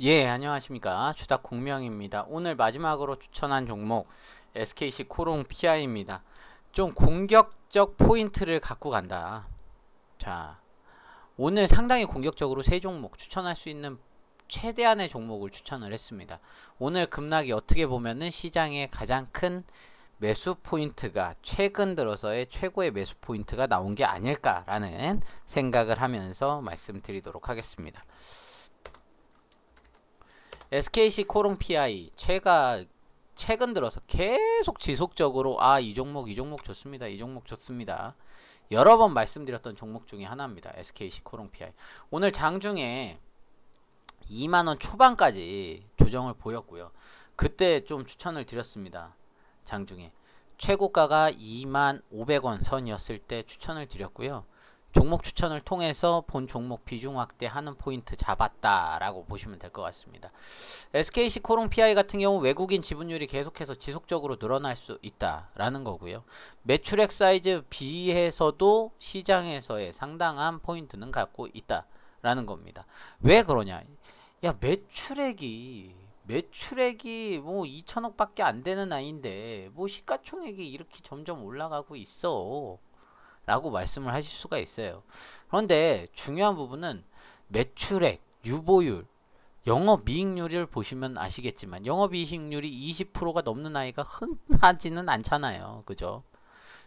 예 안녕하십니까 주닥공명입니다 오늘 마지막으로 추천한 종목 SKC 코롱 PI입니다 좀 공격적 포인트를 갖고 간다 자 오늘 상당히 공격적으로 세 종목 추천할 수 있는 최대한의 종목을 추천을 했습니다 오늘 급락이 어떻게 보면은 시장의 가장 큰 매수 포인트가 최근 들어서의 최고의 매수 포인트가 나온 게 아닐까라는 생각을 하면서 말씀드리도록 하겠습니다 SKC 코롱 PI 최가 최근 들어서 계속 지속적으로 아 이 종목 이 종목 좋습니다 이 종목 좋습니다 여러 번 말씀드렸던 종목 중에 하나입니다 SKC 코롱 PI 오늘 장중에 2만원 초반까지 조정을 보였고요 그때 좀 추천을 드렸습니다 장중에 최고가가 2만 500원 선이었을 때 추천을 드렸고요 종목 추천을 통해서 본 종목 비중 확대하는 포인트 잡았다라고 보시면 될 것 같습니다. SKC 코롱 PI 같은 경우 외국인 지분율이 계속해서 지속적으로 늘어날 수 있다라는 거고요. 매출액 사이즈 비해서도 시장에서의 상당한 포인트는 갖고 있다라는 겁니다. 왜 그러냐? 야 매출액이 매출액이 뭐 2천억밖에 안 되는 아이인데 뭐 시가총액이 이렇게 점점 올라가고 있어. 라고 말씀을 하실 수가 있어요 그런데 중요한 부분은 매출액, 유보율, 영업이익률을 보시면 아시겠지만 영업이익률이 20%가 넘는 아이가 흔하지는 않잖아요 그죠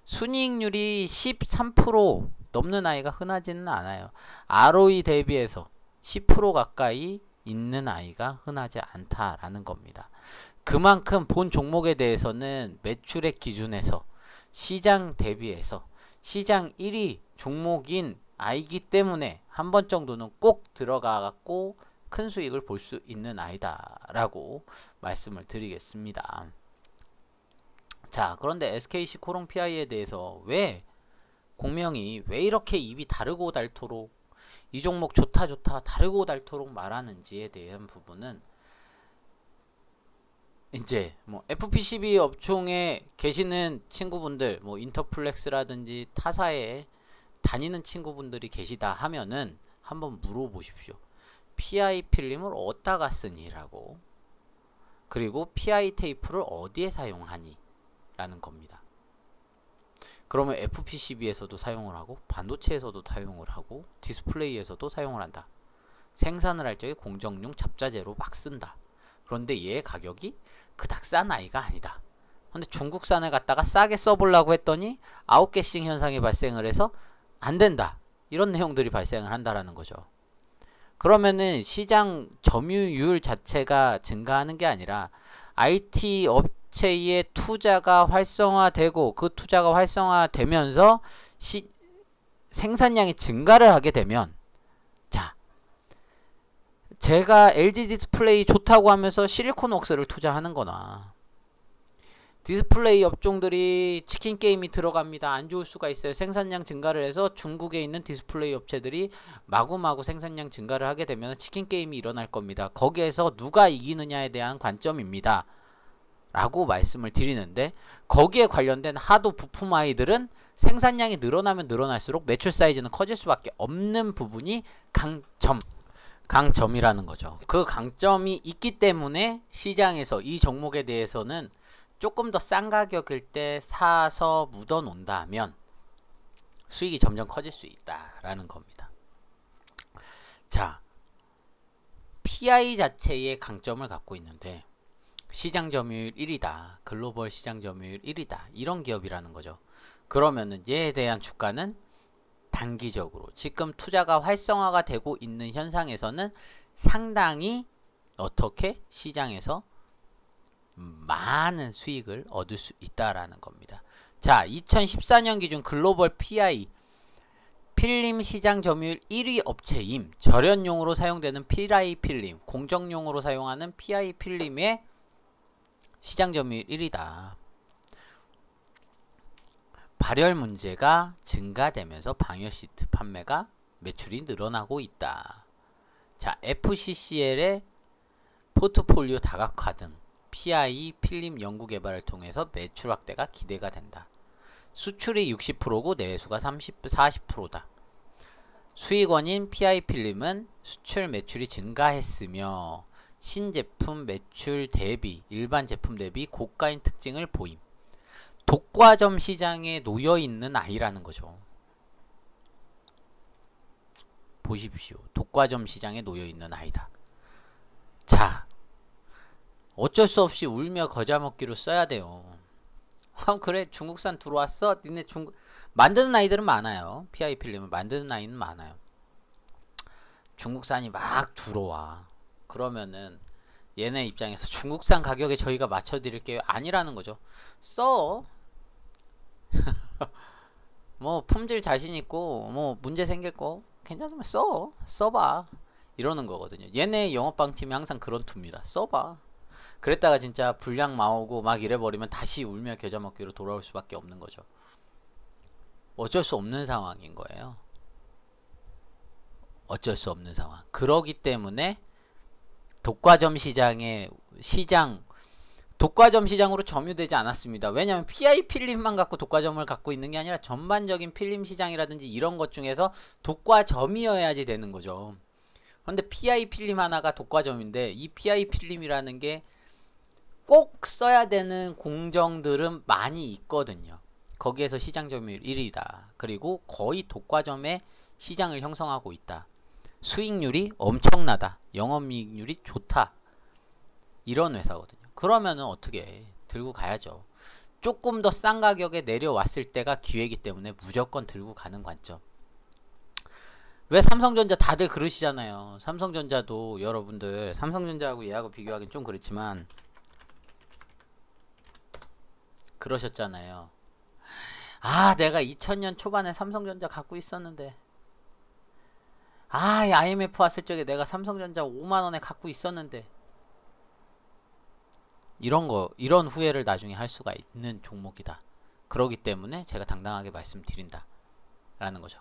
순이익률이 13% 넘는 아이가 흔하지는 않아요 ROE 대비해서 10% 가까이 있는 아이가 흔하지 않다라는 겁니다 그만큼 본 종목에 대해서는 매출액 기준에서 시장 대비해서 시장 1위 종목인 아이기 때문에 한 번 정도는 꼭 들어가갖고 큰 수익을 볼 수 있는 아이다 라고 말씀을 드리겠습니다 자 그런데 SKC 코롱 PI에 대해서 왜 공명이 왜 이렇게 입이 다르고 닳도록 이 종목 좋다 좋다 다르고 닳도록 말하는지에 대한 부분은 이제 뭐 FP12 업종에 계시는 친구분들 뭐 인터플렉스라든지 타사에 다니는 친구분들이 계시다 하면은 한번 물어보십시오. PI 필름을 어디다가 쓰니라고 그리고 PI 테이프를 어디에 사용하니 라는 겁니다. 그러면 FPCB에서도 사용을 하고 반도체에서도 사용을 하고 디스플레이에서도 사용을 한다. 생산을 할 적에 공정용 잡자재로 막 쓴다. 그런데 얘 가격이 그닥 싼 아이가 아니다. 근데 중국산을 갖다가 싸게 써보려고 했더니 아웃게싱 현상이 발생을 해서 안 된다. 이런 내용들이 발생을 한다라는 거죠. 그러면은 시장 점유율 자체가 증가하는 게 아니라 IT 업체의 투자가 활성화되고 그 투자가 활성화되면서 시, 생산량이 증가를 하게 되면 제가 LG 디스플레이 좋다고 하면서 실리콘웍스를 투자하는 거나 디스플레이 업종들이 치킨 게임이 들어갑니다. 안 좋을 수가 있어요. 생산량 증가를 해서 중국에 있는 디스플레이 업체들이 마구마구 생산량 증가를 하게 되면 치킨 게임이 일어날 겁니다. 거기에서 누가 이기느냐에 대한 관점입니다. 라고 말씀을 드리는데 거기에 관련된 하도 부품 아이들은 생산량이 늘어나면 늘어날수록 매출 사이즈는 커질 수밖에 없는 부분이 강점 강점이라는 거죠. 그 강점이 있기 때문에 시장에서 이 종목에 대해서는 조금 더 싼 가격일 때 사서 묻어 놓는다면 수익이 점점 커질 수 있다라는 겁니다. 자, PI 자체의 강점을 갖고 있는데 시장 점유율 1이다 글로벌 시장 점유율 1이다 이런 기업이라는 거죠. 그러면은 얘에 대한 주가는 단기적으로 지금 투자가 활성화가 되고 있는 현상에서는 상당히 어떻게 시장에서 많은 수익을 얻을 수 있다라는 겁니다. 자, 2014년 기준 글로벌 PI 필름 시장 점유율 1위 업체임 절연용으로 사용되는 PI 필름 공정용으로 사용하는 PI 필름의 시장 점유율 1위다. 발열 문제가 증가되면서 방열 시트 판매가 매출이 늘어나고 있다. 자, FCCL의 포트폴리오 다각화 등 PI 필름 연구 개발을 통해서 매출 확대가 기대가 된다. 수출이 60%고 내수가 30, 40%다. 수익원인 PI 필름은 수출 매출이 증가했으며 신제품 매출 대비 일반 제품 대비 고가인 특징을 보임. 독과점 시장에 놓여있는 아이라는 거죠. 보십시오. 독과점 시장에 놓여있는 아이다. 자, 어쩔 수 없이 울며 거자먹기로 써야 돼요. 아, 그래 중국산 들어왔어? 니네 중국 만드는 아이들은 많아요. PI 필름을 만드는 아이는 많아요. 중국산이 막 들어와. 그러면은 얘네 입장에서 중국산 가격에 저희가 맞춰드릴 게요 아니라는 거죠. 써. 뭐 품질 자신 있고 뭐 문제 생길 거 괜찮으면 써 써봐 이러는 거거든요 얘네 영업 방침이 항상 그런 투입니다 써봐 그랬다가 진짜 불량 나오고 막 이래버리면 다시 울며 겨자 먹기로 돌아올 수밖에 없는 거죠 어쩔 수 없는 상황인 거예요 어쩔 수 없는 상황 그러기 때문에 독과점 시장의 시장 독과점 시장으로 점유되지 않았습니다. 왜냐하면 PI 필름만 갖고 독과점을 갖고 있는 게 아니라 전반적인 필름 시장이라든지 이런 것 중에서 독과점이어야지 되는 거죠. 그런데 PI 필름 하나가 독과점인데 이 PI 필름이라는 게 꼭 써야 되는 공정들은 많이 있거든요. 거기에서 시장 점유율 1위다. 그리고 거의 독과점의 시장을 형성하고 있다. 수익률이 엄청나다. 영업이익률이 좋다. 이런 회사거든요. 그러면은 어떻게 들고 가야죠. 조금 더 싼 가격에 내려왔을 때가 기회이기 때문에 무조건 들고 가는 관점. 왜 삼성전자 다들 그러시잖아요. 삼성전자도 여러분들 삼성전자하고 얘하고 비교하긴 좀 그렇지만 그러셨잖아요. 아 내가 2000년 초반에 삼성전자 갖고 있었는데 아 IMF 왔을 적에 내가 삼성전자 5만원에 갖고 있었는데 이런 거 이런 후회를 나중에 할 수가 있는 종목이다. 그러기 때문에 제가 당당하게 말씀드린다. 라는 거죠.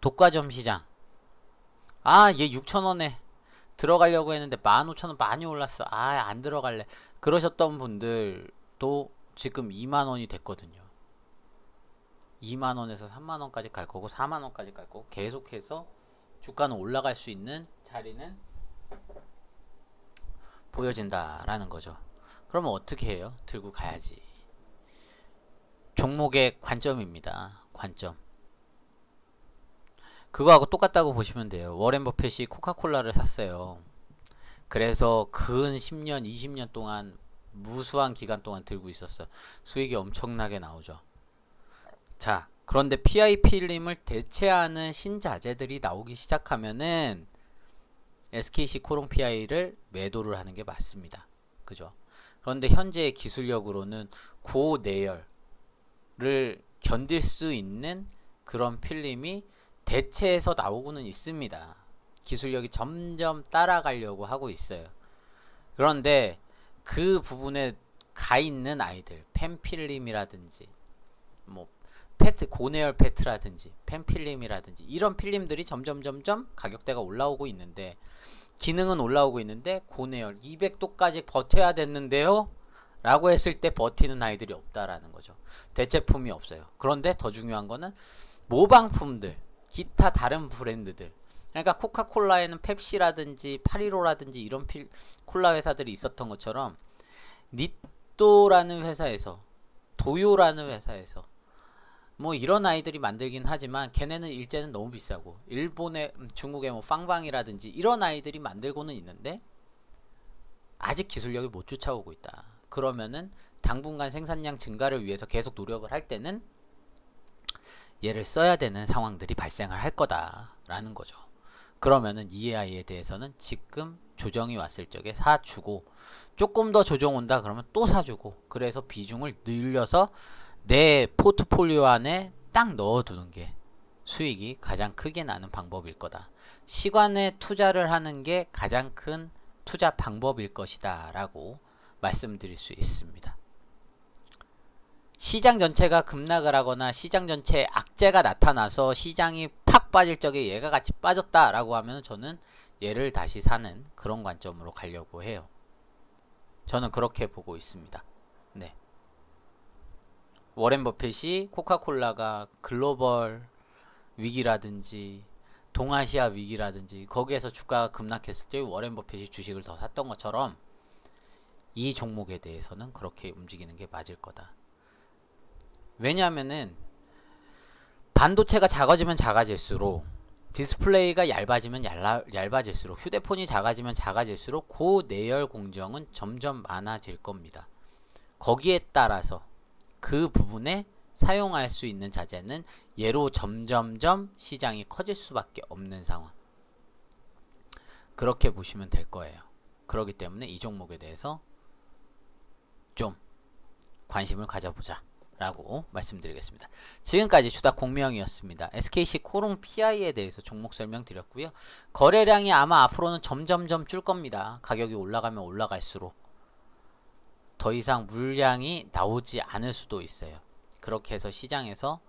독과점 시장. 아, 얘 6천원에 들어가려고 했는데 15,000원 많이 올랐어. 아, 안 들어갈래. 그러셨던 분들도 지금 2만원이 됐거든요. 2만원에서 3만원까지 갈 거고 4만원까지 갈 거고 계속해서 주가는 올라갈 수 있는 자리는 보여진다라는 거죠. 그러면 어떻게 해요? 들고 가야지. 종목의 관점입니다. 관점. 그거하고 똑같다고 보시면 돼요. 워렌 버핏이 코카콜라를 샀어요. 그래서 근 10년, 20년 동안 무수한 기간 동안 들고 있었어. 수익이 엄청나게 나오죠. 자, 그런데 PIP림을 대체하는 신자재들이 나오기 시작하면은 SKC 코롱 PI를 매도를 하는 게 맞습니다. 그죠? 그런데 현재의 기술력으로는 고내열을 견딜 수 있는 그런 필름이 대체해서 나오고는 있습니다. 기술력이 점점 따라가려고 하고 있어요. 그런데 그 부분에 가 있는 아이들, 펜필름이라든지 뭐패트 고내열 패트라든지 펜필름이라든지 이런 필름들이 점점 점점 가격대가 올라오고 있는데 기능은 올라오고 있는데 고내열 200도까지 버텨야 됐는데요 라고 했을 때 버티는 아이들이 없다라는 거죠 대체품이 없어요 그런데 더 중요한 거는 모방품들 기타 다른 브랜드들 그러니까 코카콜라에는 펩시라든지 파리로라든지 이런 필, 콜라 회사들이 있었던 것처럼 니또라는 회사에서 도요라는 회사에서 뭐 이런 아이들이 만들긴 하지만 걔네는 일제는 너무 비싸고 일본의 음, 중국의 뭐 빵빵이라든지 이런 아이들이 만들고는 있는데 아직 기술력이 못 쫓아오고 있다 그러면은 당분간 생산량 증가를 위해서 계속 노력을 할 때는 얘를 써야 되는 상황들이 발생을 할 거다 라는 거죠 그러면은 이 AI에 대해서는 지금 조정이 왔을 적에 사주고 조금 더 조정 온다 그러면 또 사주고 그래서 비중을 늘려서 내 포트폴리오 안에 딱 넣어두는 게 수익이 가장 크게 나는 방법일 거다. 시간에 투자를 하는 게 가장 큰 투자 방법일 것이다 라고 말씀드릴 수 있습니다. 시장 전체가 급락을 하거나 시장 전체에 악재가 나타나서 시장이 팍 빠질 적에 얘가 같이 빠졌다 라고 하면 저는 얘를 다시 사는 그런 관점으로 가려고 해요. 저는 그렇게 보고 있습니다. 네. 워렌 버핏이 코카콜라가 글로벌 위기라든지 동아시아 위기라든지 거기에서 주가가 급락했을 때 워렌 버핏이 주식을 더 샀던 것처럼 이 종목에 대해서는 그렇게 움직이는 게 맞을 거다. 왜냐하면은 반도체가 작아지면 작아질수록 디스플레이가 얇아지면 얇아, 얇아질수록 휴대폰이 작아지면 작아질수록 고내열 그 공정은 점점 많아질 겁니다. 거기에 따라서 그 부분에 사용할 수 있는 자재는 예로 점점점 시장이 커질 수밖에 없는 상황 그렇게 보시면 될 거예요 그렇기 때문에 이 종목에 대해서 좀 관심을 가져보자 라고 말씀드리겠습니다. 지금까지 주다 공명이었습니다. SKC 코롱 PI에 대해서 종목 설명드렸고요. 거래량이 아마 앞으로는 점점점 줄 겁니다. 가격이 올라가면 올라갈수록 더 이상 물량이 나오지 않을 수도 있어요. 그렇게 해서 시장에서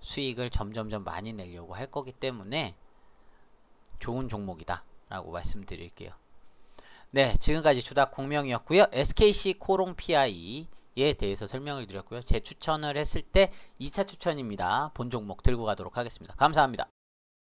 수익을 점점점 많이 내려고 할 거기 때문에 좋은 종목이다 라고 말씀드릴게요. 네 지금까지 주다공명이었고요. SKC 코롱 PI에 대해서 설명을 드렸고요. 제 추천을 했을 때 2차 추천입니다. 본 종목 들고 가도록 하겠습니다. 감사합니다.